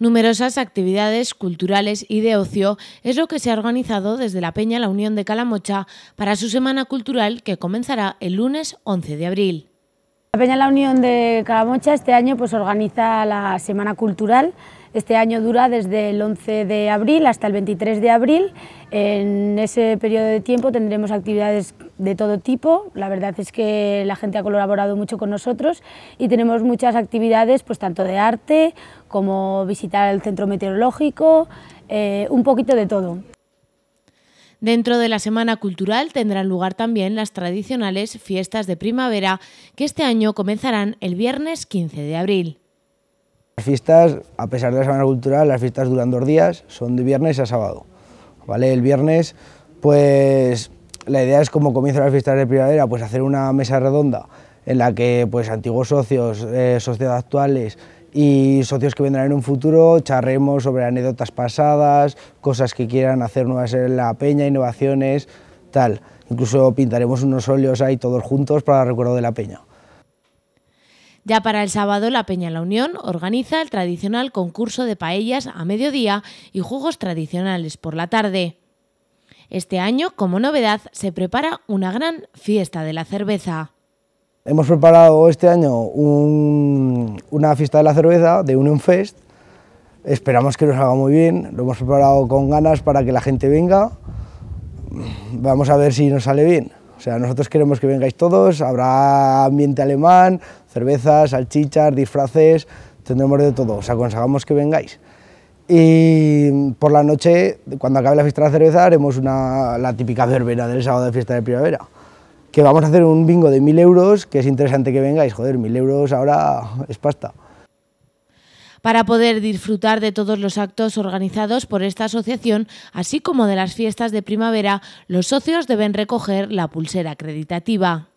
Numerosas actividades culturales y de ocio es lo que se ha organizado desde la Peña La Unión de Calamocha para su Semana Cultural que comenzará el lunes 11 de abril. La Peña La Unión de Calamocha este año pues, organiza la Semana Cultural este año dura desde el 11 de abril hasta el 23 de abril. En ese periodo de tiempo tendremos actividades de todo tipo. La verdad es que la gente ha colaborado mucho con nosotros y tenemos muchas actividades, pues tanto de arte como visitar el centro meteorológico, eh, un poquito de todo. Dentro de la Semana Cultural tendrán lugar también las tradicionales fiestas de primavera que este año comenzarán el viernes 15 de abril. Las fiestas, a pesar de la Semana Cultural, las fiestas duran dos días, son de viernes a sábado. ¿vale? El viernes, pues la idea es como comienzan las fiestas de primavera, pues hacer una mesa redonda en la que pues antiguos socios, socios eh, sociedades actuales y socios que vendrán en un futuro charremos sobre anécdotas pasadas, cosas que quieran hacer nuevas en la peña, innovaciones, tal. Incluso pintaremos unos óleos ahí todos juntos para el recuerdo de la peña. Ya para el sábado, la Peña La Unión organiza el tradicional concurso de paellas a mediodía y juegos tradicionales por la tarde. Este año, como novedad, se prepara una gran fiesta de la cerveza. Hemos preparado este año una fiesta de la cerveza de Union Fest. Esperamos que nos haga muy bien. Lo hemos preparado con ganas para que la gente venga. Vamos a ver si nos sale bien. O sea, nosotros queremos que vengáis todos, habrá ambiente alemán, cervezas, salchichas, disfraces, tendremos de todo, os aconsejamos que vengáis. Y por la noche, cuando acabe la fiesta de la cerveza, haremos una, la típica verbena del sábado de fiesta de primavera. Que vamos a hacer un bingo de 1.000 euros, que es interesante que vengáis, joder, 1.000 euros ahora es pasta para poder disfrutar de todos los actos organizados por esta asociación, así como de las fiestas de primavera, los socios deben recoger la pulsera acreditativa.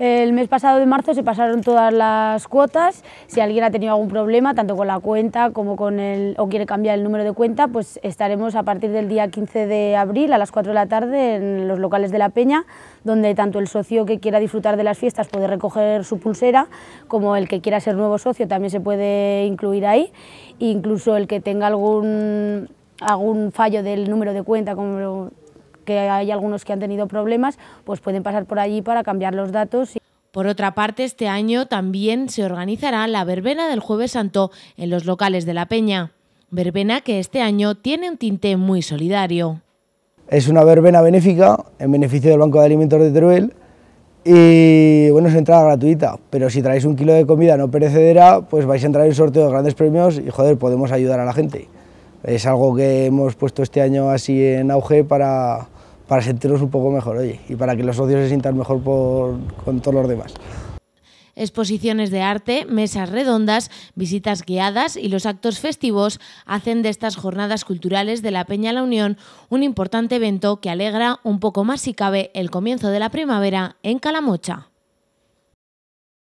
El mes pasado de marzo se pasaron todas las cuotas. Si alguien ha tenido algún problema, tanto con la cuenta como con el o quiere cambiar el número de cuenta, pues estaremos a partir del día 15 de abril a las 4 de la tarde en los locales de La Peña, donde tanto el socio que quiera disfrutar de las fiestas puede recoger su pulsera, como el que quiera ser nuevo socio también se puede incluir ahí, incluso el que tenga algún algún fallo del número de cuenta, como que hay algunos que han tenido problemas, pues pueden pasar por allí para cambiar los datos. Por otra parte, este año también se organizará la verbena del Jueves Santo en los locales de La Peña. Verbena que este año tiene un tinte muy solidario. Es una verbena benéfica en beneficio del Banco de Alimentos de Teruel y bueno, es entrada gratuita, pero si traéis un kilo de comida no perecedera, pues vais a entrar en sorteo de grandes premios y joder, podemos ayudar a la gente. Es algo que hemos puesto este año así en auge para, para sentirnos un poco mejor, oye, y para que los socios se sientan mejor por, con todos los demás exposiciones de arte, mesas redondas, visitas guiadas y los actos festivos hacen de estas jornadas culturales de la Peña La Unión un importante evento que alegra un poco más si cabe el comienzo de la primavera en Calamocha.